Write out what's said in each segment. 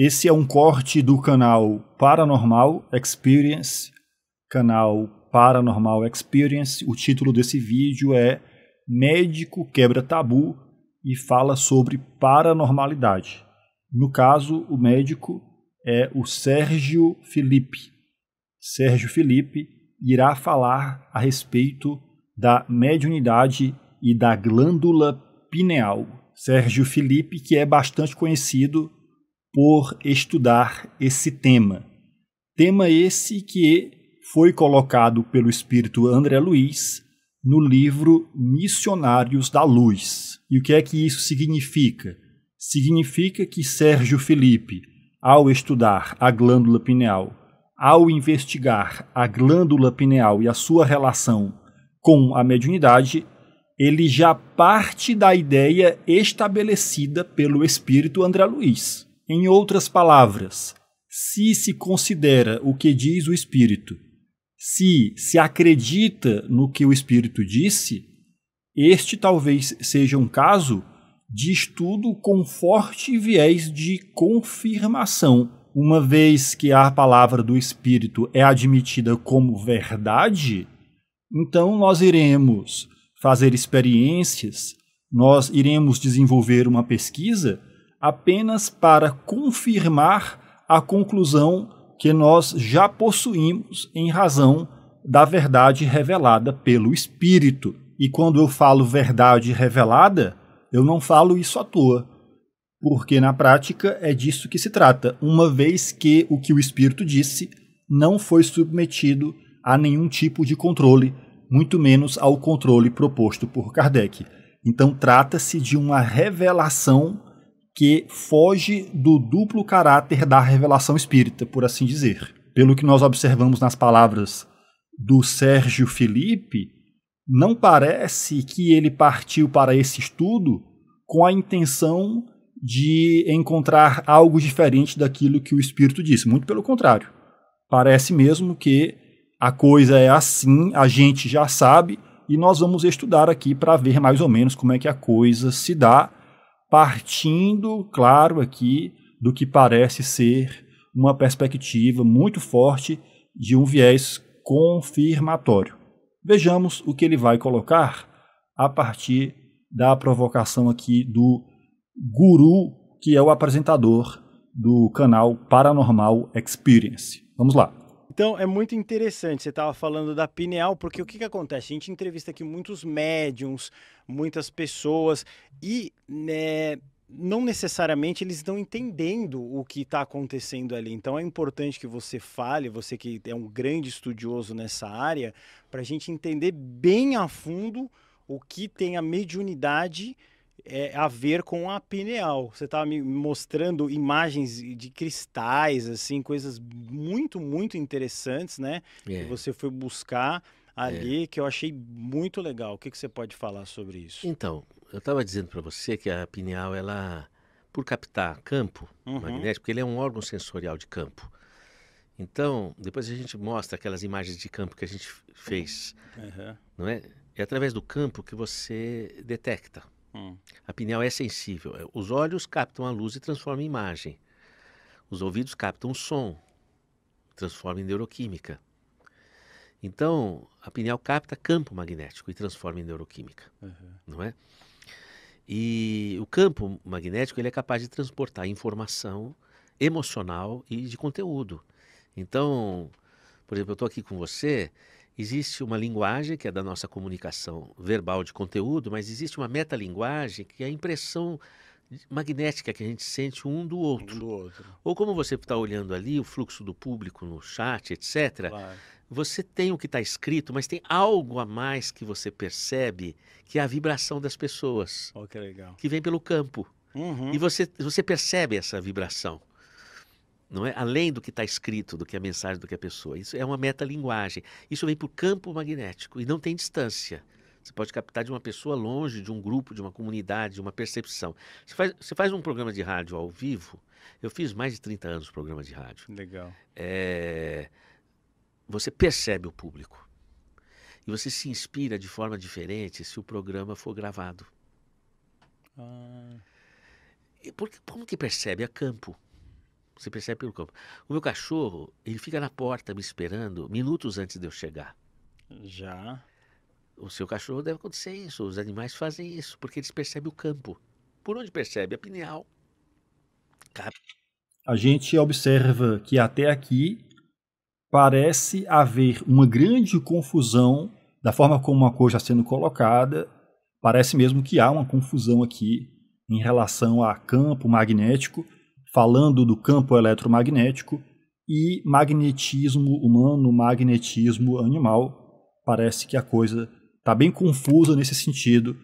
Esse é um corte do canal Paranormal Experience, canal Paranormal Experience. O título desse vídeo é Médico quebra tabu e fala sobre paranormalidade. No caso, o médico é o Sérgio Felipe. Sérgio Felipe irá falar a respeito da mediunidade e da glândula pineal. Sérgio Felipe, que é bastante conhecido por estudar esse tema. Tema esse que foi colocado pelo espírito André Luiz no livro Missionários da Luz. E o que é que isso significa? Significa que Sérgio Felipe, ao estudar a glândula pineal, ao investigar a glândula pineal e a sua relação com a mediunidade, ele já parte da ideia estabelecida pelo espírito André Luiz. Em outras palavras, se se considera o que diz o Espírito, se se acredita no que o Espírito disse, este talvez seja um caso de estudo com forte viés de confirmação. Uma vez que a palavra do Espírito é admitida como verdade, então nós iremos fazer experiências, nós iremos desenvolver uma pesquisa apenas para confirmar a conclusão que nós já possuímos em razão da verdade revelada pelo Espírito. E quando eu falo verdade revelada, eu não falo isso à toa, porque na prática é disso que se trata, uma vez que o que o Espírito disse não foi submetido a nenhum tipo de controle, muito menos ao controle proposto por Kardec. Então trata-se de uma revelação que foge do duplo caráter da revelação espírita, por assim dizer. Pelo que nós observamos nas palavras do Sérgio Felipe, não parece que ele partiu para esse estudo com a intenção de encontrar algo diferente daquilo que o Espírito disse. Muito pelo contrário. Parece mesmo que a coisa é assim, a gente já sabe, e nós vamos estudar aqui para ver mais ou menos como é que a coisa se dá partindo, claro, aqui do que parece ser uma perspectiva muito forte de um viés confirmatório. Vejamos o que ele vai colocar a partir da provocação aqui do guru, que é o apresentador do canal Paranormal Experience. Vamos lá. Então, é muito interessante. Você estava falando da pineal, porque o que, que acontece? A gente entrevista aqui muitos médiums, muitas pessoas, e né, não necessariamente eles estão entendendo o que está acontecendo ali. Então, é importante que você fale, você que é um grande estudioso nessa área, para a gente entender bem a fundo o que tem a mediunidade é, a ver com a pineal. Você estava me mostrando imagens de cristais, assim, coisas muito, muito interessantes, né? É. Que você foi buscar ali, é. que eu achei muito legal. O que, que você pode falar sobre isso? Então, eu estava dizendo para você que a pineal, ela, por captar campo uhum. magnético, porque ele é um órgão sensorial de campo. Então, depois a gente mostra aquelas imagens de campo que a gente fez, uhum. não é? É através do campo que você detecta. Hum. A pineal é sensível. É, os olhos captam a luz e transformam em imagem. Os ouvidos captam o som, transformam em neuroquímica. Então, a pineal capta campo magnético e transforma em neuroquímica, uhum. não é? E o campo magnético ele é capaz de transportar informação emocional e de conteúdo. Então, por exemplo, eu estou aqui com você Existe uma linguagem que é da nossa comunicação verbal de conteúdo, mas existe uma metalinguagem que é a impressão magnética que a gente sente um do outro. Um do outro. Ou como você está olhando ali, o fluxo do público no chat, etc. Claro. Você tem o que está escrito, mas tem algo a mais que você percebe, que é a vibração das pessoas. Oh, que legal. Que vem pelo campo. Uhum. E você, você percebe essa vibração não é? Além do que está escrito, do que é a mensagem, do que é a pessoa. Isso é uma metalinguagem. Isso vem por campo magnético e não tem distância. Você pode captar de uma pessoa longe, de um grupo, de uma comunidade, de uma percepção. Você faz, você faz um programa de rádio ao vivo. Eu fiz mais de 30 anos de programa de rádio. Legal. É, você percebe o público. E você se inspira de forma diferente se o programa for gravado. Ah. como que percebe? A é campo. Você percebe pelo campo. O meu cachorro, ele fica na porta me esperando minutos antes de eu chegar. Já. O seu cachorro deve acontecer isso. Os animais fazem isso porque eles percebem o campo. Por onde percebe? A pineal. A gente observa que até aqui parece haver uma grande confusão da forma como uma coisa está sendo colocada. Parece mesmo que há uma confusão aqui em relação a campo magnético falando do campo eletromagnético, e magnetismo humano, magnetismo animal. Parece que a coisa está bem confusa nesse sentido,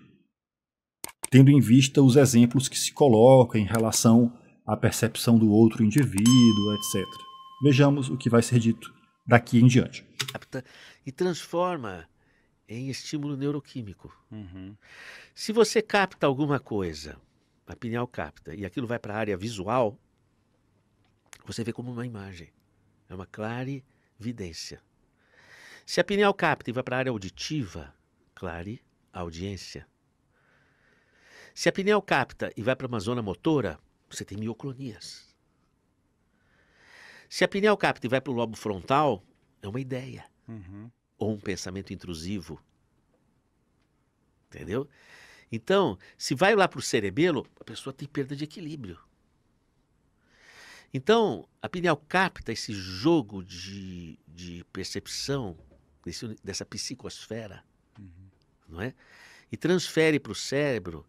tendo em vista os exemplos que se colocam em relação à percepção do outro indivíduo, etc. Vejamos o que vai ser dito daqui em diante. E transforma em estímulo neuroquímico. Uhum. Se você capta alguma coisa, a pineal capta, e aquilo vai para a área visual, você vê como uma imagem. É uma clarevidência. Se a pineal capta e vai para a área auditiva, clare audiência. Se a pineal capta e vai para uma zona motora, você tem mioclonias. Se a pineal capta e vai para o lobo frontal, é uma ideia. Uhum. Ou um pensamento intrusivo. Entendeu? Então, se vai lá para o cerebelo, a pessoa tem perda de equilíbrio. Então, a pineal capta esse jogo de, de percepção desse, dessa psicosfera, uhum. não é? E transfere para o cérebro,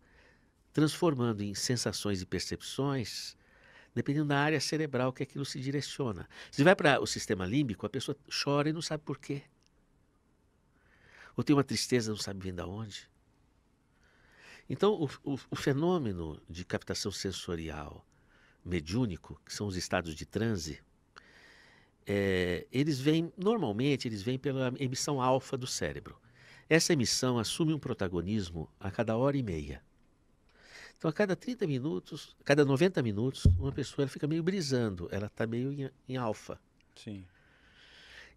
transformando em sensações e percepções, dependendo da área cerebral que aquilo se direciona. Se vai para o sistema límbico, a pessoa chora e não sabe por quê. Ou tem uma tristeza, não sabe vindo de onde. Então, o, o, o fenômeno de captação sensorial, mediúnico, que são os estados de transe, é, eles vêm, normalmente, eles vêm pela emissão alfa do cérebro. Essa emissão assume um protagonismo a cada hora e meia. Então, a cada 30 minutos, a cada 90 minutos, uma pessoa fica meio brisando, ela está meio em, em alfa. Sim.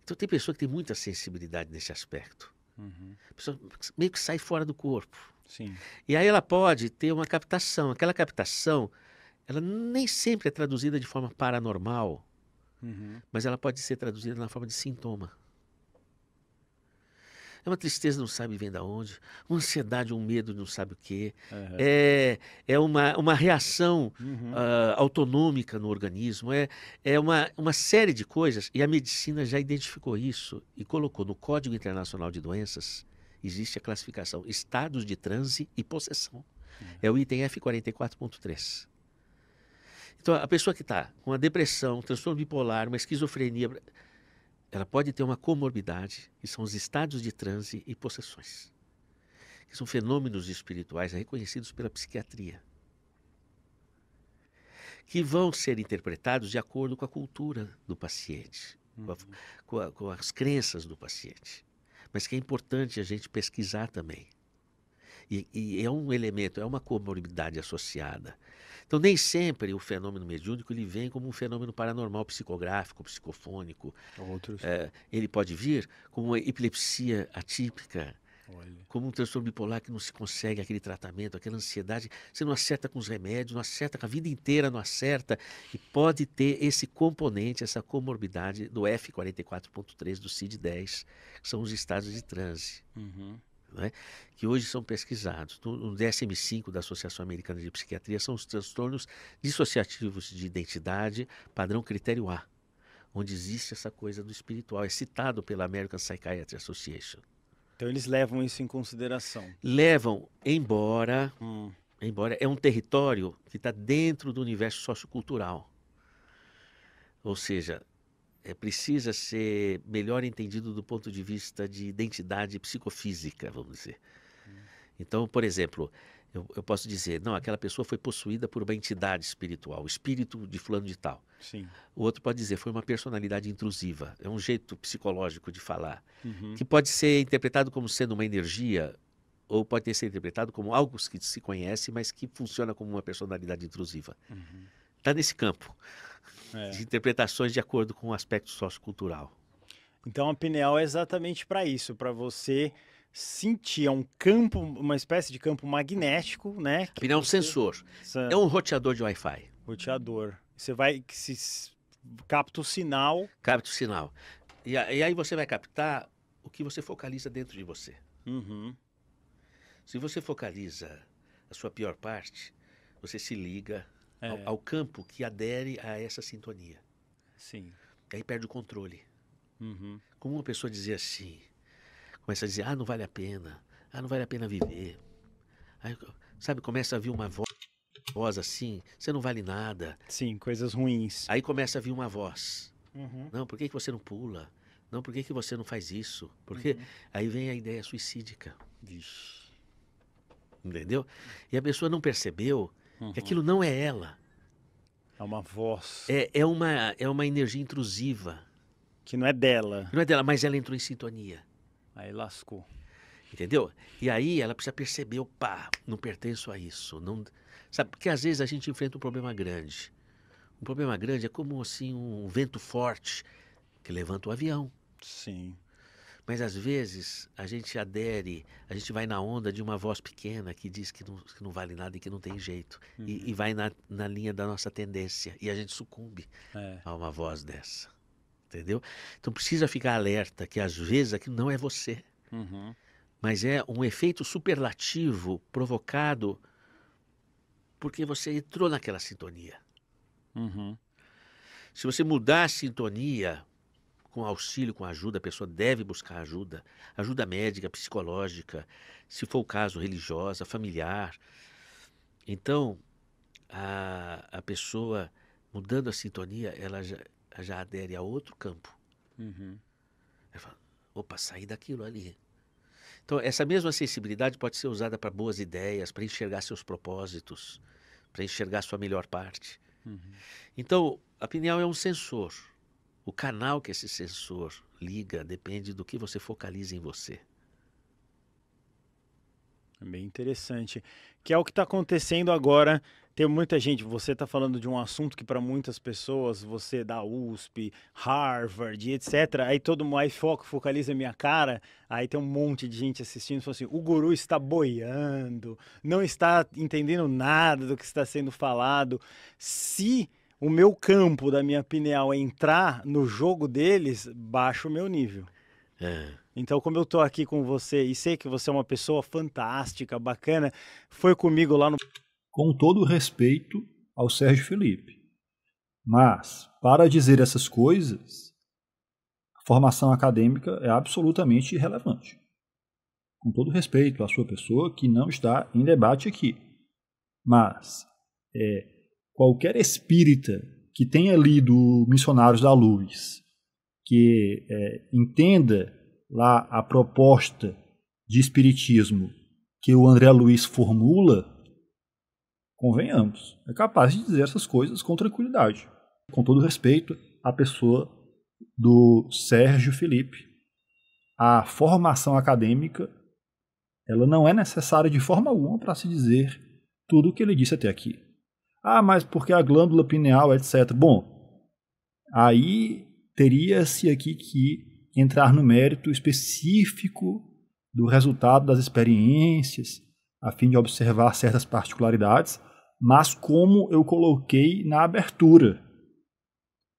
Então, tem pessoa que tem muita sensibilidade nesse aspecto. Uhum. A pessoa meio que sai fora do corpo. Sim. E aí ela pode ter uma captação. Aquela captação ela nem sempre é traduzida de forma paranormal, uhum. mas ela pode ser traduzida na forma de sintoma. É uma tristeza, não sabe vem da onde. Uma ansiedade, um medo, não sabe o quê. Uhum. É, é uma, uma reação uhum. uh, autonômica no organismo. É, é uma, uma série de coisas. E a medicina já identificou isso e colocou no Código Internacional de Doenças existe a classificação estados de transe e possessão. Uhum. É o item F44.3. Então, a pessoa que está com uma depressão, um transtorno bipolar, uma esquizofrenia, ela pode ter uma comorbidade, que são os estados de transe e possessões, que são fenômenos espirituais reconhecidos pela psiquiatria, que vão ser interpretados de acordo com a cultura do paciente, uhum. com, a, uhum. com, a, com as crenças do paciente. Mas que é importante a gente pesquisar também e, e é um elemento, é uma comorbidade associada. Então, nem sempre o fenômeno mediúnico ele vem como um fenômeno paranormal psicográfico, psicofônico. Outros. É, ele pode vir como uma epilepsia atípica, Olha. como um transtorno bipolar que não se consegue aquele tratamento, aquela ansiedade. Você não acerta com os remédios, não acerta com a vida inteira, não acerta. E pode ter esse componente, essa comorbidade do F44.3 do CID-10, que são os estados de transe. Uhum né, que hoje são pesquisados. No DSM-5 da Associação Americana de Psiquiatria são os transtornos dissociativos de identidade, padrão critério A, onde existe essa coisa do espiritual. É citado pela American Psychiatry Association. Então eles levam isso em consideração. Levam, embora, hum. embora é um território que está dentro do universo sociocultural. Ou seja, é, precisa ser melhor entendido do ponto de vista de identidade psicofísica, vamos dizer. Hum. Então, por exemplo, eu, eu, posso dizer, não, aquela pessoa foi possuída por uma entidade espiritual, o espírito de fulano de tal. Sim. O outro pode dizer, foi uma personalidade intrusiva, é um jeito psicológico de falar, uhum. que pode ser interpretado como sendo uma energia ou pode ter sido interpretado como algo que se conhece, mas que funciona como uma personalidade intrusiva. Está uhum. Tá nesse campo é. de interpretações de acordo com o aspecto sociocultural. Então a pineal é exatamente para isso, para você sentir é um campo, uma espécie de campo magnético, né? A pineal é um você... sensor, é um roteador de Wi-Fi. Roteador. Você vai se capta o sinal. Capta o sinal. E, e aí você vai captar o que você focaliza dentro de você. Uhum. Se você focaliza a sua pior parte, você se liga é. ao, ao, campo que adere a essa sintonia. Sim. aí perde o controle. Uhum. Como uma pessoa dizer assim, começa a dizer, ah, não vale a pena, ah, não vale a pena viver. Aí, sabe, começa a vir uma voz, voz assim, você não vale nada. Sim, coisas ruins. Aí começa a vir uma voz. Uhum. Não, por que, que você não pula? Não, por que, que você não faz isso? Porque uhum. aí vem a ideia suicídica. Vixe. Entendeu? E a pessoa não percebeu Uhum. Que aquilo não é ela. É uma voz. É, é, uma, é uma energia intrusiva. Que não é dela. Não é dela, mas ela entrou em sintonia. Aí lascou. Entendeu? E aí ela precisa perceber, pá, não pertenço a isso. Não... Sabe, porque às vezes a gente enfrenta um problema grande. Um problema grande é como assim um vento forte que levanta o avião. Sim. Mas às vezes a gente adere, a gente vai na onda de uma voz pequena que diz que não, que não vale nada e que não tem jeito. Uhum. E, e, vai na, na linha da nossa tendência. E a gente sucumbe é. a uma voz dessa. Entendeu? Então precisa ficar alerta que às vezes aquilo não é você. Uhum. Mas é um efeito superlativo provocado porque você entrou naquela sintonia. Uhum. Se você mudar a sintonia, com auxílio, com ajuda, a pessoa deve buscar ajuda, ajuda médica, psicológica, se for o caso, religiosa, familiar. Então, a, a pessoa, mudando a sintonia, ela já, já adere a outro campo. Uhum. Ela fala, opa, saí daquilo ali. Então, essa mesma sensibilidade pode ser usada para boas ideias, para enxergar seus propósitos, para enxergar sua melhor parte. Uhum. Então, a pineal é um sensor o canal que esse sensor liga depende do que você focaliza em você. É bem interessante. Que é o que está acontecendo agora. Tem muita gente, você está falando de um assunto que para muitas pessoas, você da USP, Harvard, etc. Aí todo mundo, aí foco, focaliza minha cara. Aí tem um monte de gente assistindo assim, o guru está boiando, não está entendendo nada do que está sendo falado. Se o meu campo da minha pineal é entrar no jogo deles, baixa o meu nível. É. Então, como eu tô aqui com você e sei que você é uma pessoa fantástica, bacana, foi comigo lá no. Com todo o respeito ao Sérgio Felipe. Mas, para dizer essas coisas, a formação acadêmica é absolutamente irrelevante. Com todo o respeito à sua pessoa, que não está em debate aqui. Mas, é, qualquer espírita que tenha lido Missionários da Luz, que é, entenda lá a proposta de espiritismo que o André Luiz formula, convenhamos, é capaz de dizer essas coisas com tranquilidade, com todo respeito à pessoa do Sérgio Felipe. A formação acadêmica ela não é necessária de forma alguma para se dizer tudo o que ele disse até aqui. Ah, mas porque a glândula pineal, etc. Bom, aí teria-se aqui que entrar no mérito específico do resultado das experiências, a fim de observar certas particularidades, mas como eu coloquei na abertura.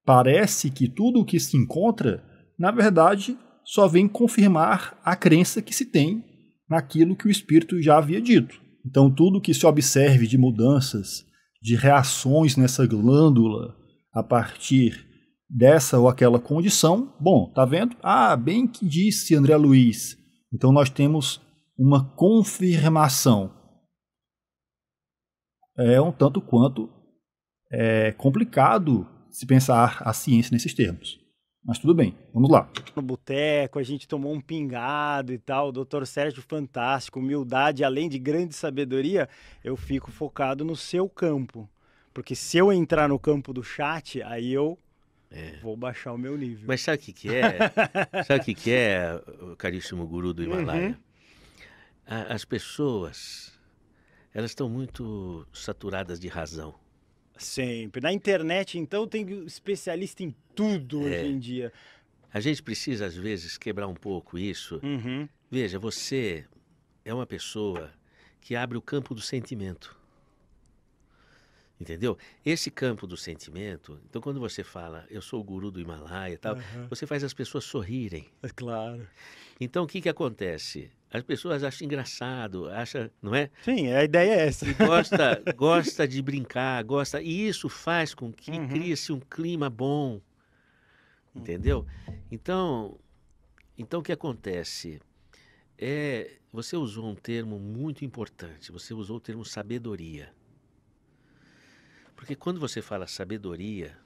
Parece que tudo o que se encontra, na verdade, só vem confirmar a crença que se tem naquilo que o espírito já havia dito. Então, tudo o que se observe de mudanças de reações nessa glândula a partir dessa ou aquela condição, bom, tá vendo? Ah, bem que disse André Luiz. Então nós temos uma confirmação. É um tanto quanto é complicado se pensar a ciência nesses termos. Mas tudo bem, vamos lá. No boteco, a gente tomou um pingado e tal. O doutor Sérgio, fantástico, humildade, além de grande sabedoria. Eu fico focado no seu campo. Porque se eu entrar no campo do chat, aí eu é. vou baixar o meu nível. Mas sabe o que, que é? sabe o que, que é, o caríssimo guru do uhum. Himalaia? Uhum. as pessoas, elas estão muito saturadas de razão. Sempre. Na internet, então, tem especialista em tudo é. hoje em dia. A gente precisa, às vezes, quebrar um pouco isso. Uhum. Veja, você é uma pessoa que abre o campo do sentimento. Entendeu? Esse campo do sentimento. Então, quando você fala, eu sou o guru do Himalaia e tal, uhum. você faz as pessoas sorrirem. É claro. Então, o que, que acontece? As pessoas acham engraçado, acha, não é? Sim, a ideia é essa. gosta, gosta de brincar, gosta. E isso faz com que uhum. crie-se um clima bom. Entendeu? Então, então o que acontece? É, você usou um termo muito importante, você usou o termo sabedoria. Porque quando você fala sabedoria,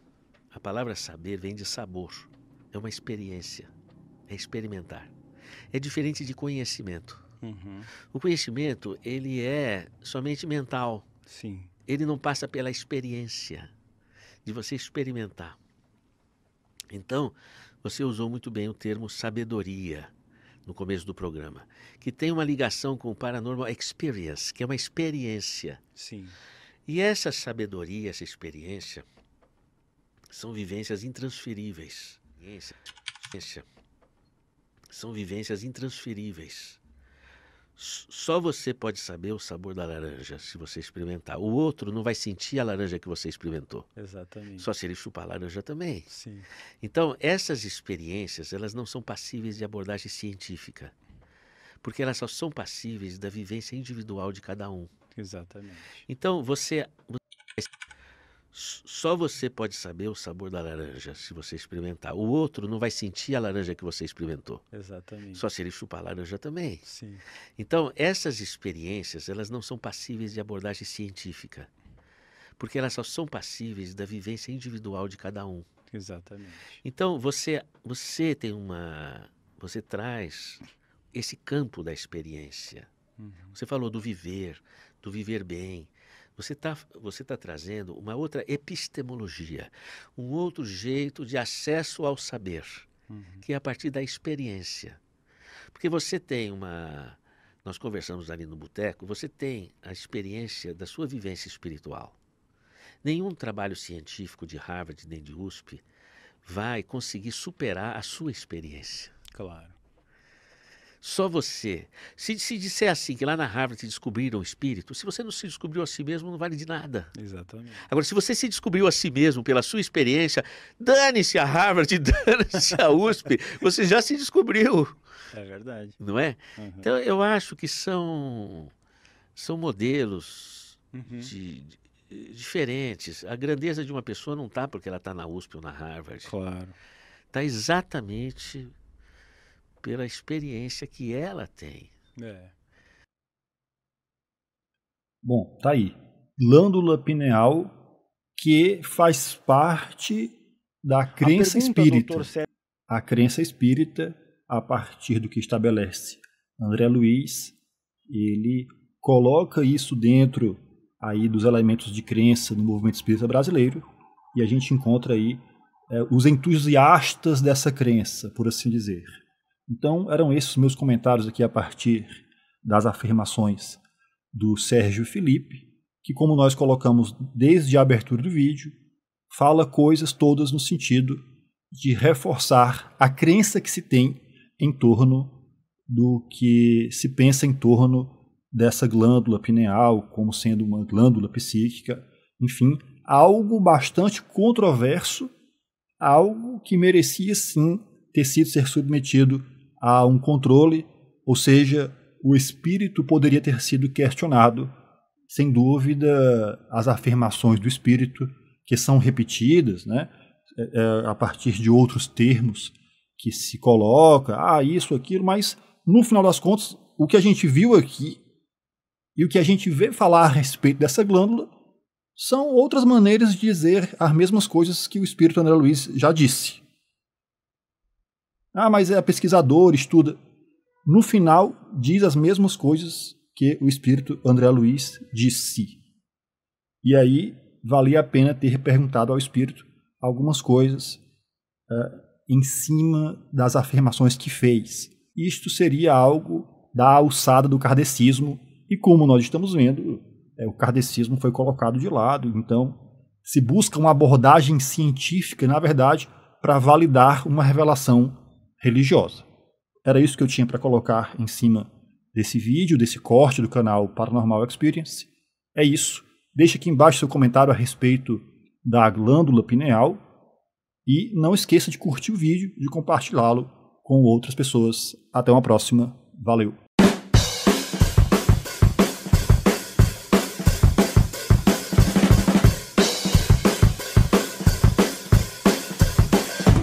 a palavra saber vem de sabor. É uma experiência, é experimentar é diferente de conhecimento. Uhum. O conhecimento, ele é somente mental. Sim. Ele não passa pela experiência, de você experimentar. Então, você usou muito bem o termo sabedoria no começo do programa, que tem uma ligação com o paranormal experience, que é uma experiência. Sim. E essa sabedoria, essa experiência, são vivências intransferíveis. Experiência. São vivências intransferíveis. Só você pode saber o sabor da laranja se você experimentar. O outro não vai sentir a laranja que você experimentou. Exatamente. Só se ele chupar a laranja também. Sim. Então, essas experiências, elas não são passíveis de abordagem científica. Porque elas só são passíveis da vivência individual de cada um. Exatamente. Então, você só você pode saber o sabor da laranja se você experimentar. O outro não vai sentir a laranja que você experimentou. Exatamente. Só se ele chupar a laranja também. Sim. Então, essas experiências, elas não são passíveis de abordagem científica. Porque elas só são passíveis da vivência individual de cada um. Exatamente. Então, você você tem uma você traz esse campo da experiência. Uhum. Você falou do viver, do viver bem, você está você tá trazendo uma outra epistemologia, um outro jeito de acesso ao saber, uhum. que é a partir da experiência. Porque você tem uma. Nós conversamos ali no boteco, você tem a experiência da sua vivência espiritual. Nenhum trabalho científico de Harvard nem de USP vai conseguir superar a sua experiência. Claro. Só você. Se, se disser assim, que lá na Harvard se descobriram o espírito, se você não se descobriu a si mesmo, não vale de nada. Exatamente. Agora, se você se descobriu a si mesmo pela sua experiência, dane-se a Harvard, dane-se a USP, você já se descobriu. É verdade. Não é? Uhum. Então, eu acho que são, são modelos uhum. de, de diferentes. A grandeza de uma pessoa não está porque ela está na USP ou na Harvard. Claro. Está exatamente pela experiência que ela tem. É. Bom, tá aí. Lândula pineal que faz parte da crença a pergunta, espírita. A crença espírita, a partir do que estabelece André Luiz, ele coloca isso dentro aí dos elementos de crença do movimento espírita brasileiro e a gente encontra aí é, os entusiastas dessa crença, por assim dizer. Então, eram esses meus comentários aqui a partir das afirmações do Sérgio Felipe, que, como nós colocamos desde a abertura do vídeo, fala coisas todas no sentido de reforçar a crença que se tem em torno do que se pensa em torno dessa glândula pineal como sendo uma glândula psíquica, enfim, algo bastante controverso, algo que merecia sim ter sido ser submetido a um controle, ou seja, o espírito poderia ter sido questionado. Sem dúvida, as afirmações do espírito, que são repetidas né, é, é, a partir de outros termos que se coloca, ah, isso, aquilo, mas no final das contas, o que a gente viu aqui e o que a gente vê falar a respeito dessa glândula são outras maneiras de dizer as mesmas coisas que o espírito André Luiz já disse. Ah, mas é pesquisador, estuda. No final, diz as mesmas coisas que o espírito André Luiz disse. E aí, valia a pena ter perguntado ao espírito algumas coisas eh, em cima das afirmações que fez. Isto seria algo da alçada do kardecismo, e como nós estamos vendo, é, o kardecismo foi colocado de lado. Então, se busca uma abordagem científica, na verdade, para validar uma revelação religiosa. Era isso que eu tinha para colocar em cima desse vídeo, desse corte do canal Paranormal Experience. É isso. Deixe aqui embaixo seu comentário a respeito da glândula pineal e não esqueça de curtir o vídeo e compartilhá-lo com outras pessoas. Até uma próxima. Valeu!